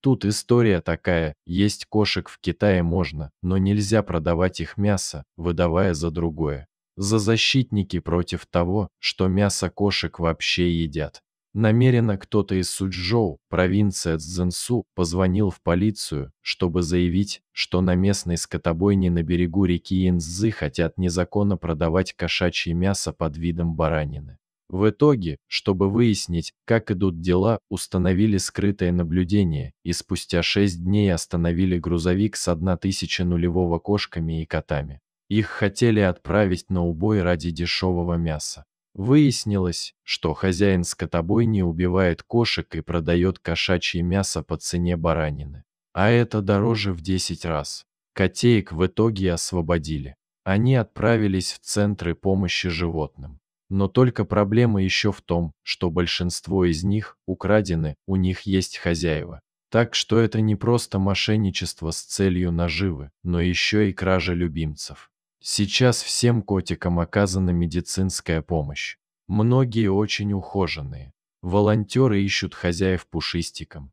Тут история такая, есть кошек в Китае можно, но нельзя продавать их мясо, выдавая за другое. За защитники против того, что мясо кошек вообще едят. Намеренно кто-то из Суджоу, провинция Цзэнсу, позвонил в полицию, чтобы заявить, что на местной скотобойне на берегу реки Инзы хотят незаконно продавать кошачье мясо под видом баранины. В итоге, чтобы выяснить, как идут дела, установили скрытое наблюдение и спустя 6 дней остановили грузовик с 1000 нулевого кошками и котами. Их хотели отправить на убой ради дешевого мяса. Выяснилось, что хозяин скотобойни убивает кошек и продает кошачье мясо по цене баранины. А это дороже в 10 раз. Котеек в итоге освободили. Они отправились в центры помощи животным. Но только проблема еще в том, что большинство из них украдены, у них есть хозяева. Так что это не просто мошенничество с целью наживы, но еще и кража любимцев. Сейчас всем котикам оказана медицинская помощь. Многие очень ухоженные. Волонтеры ищут хозяев пушистикам.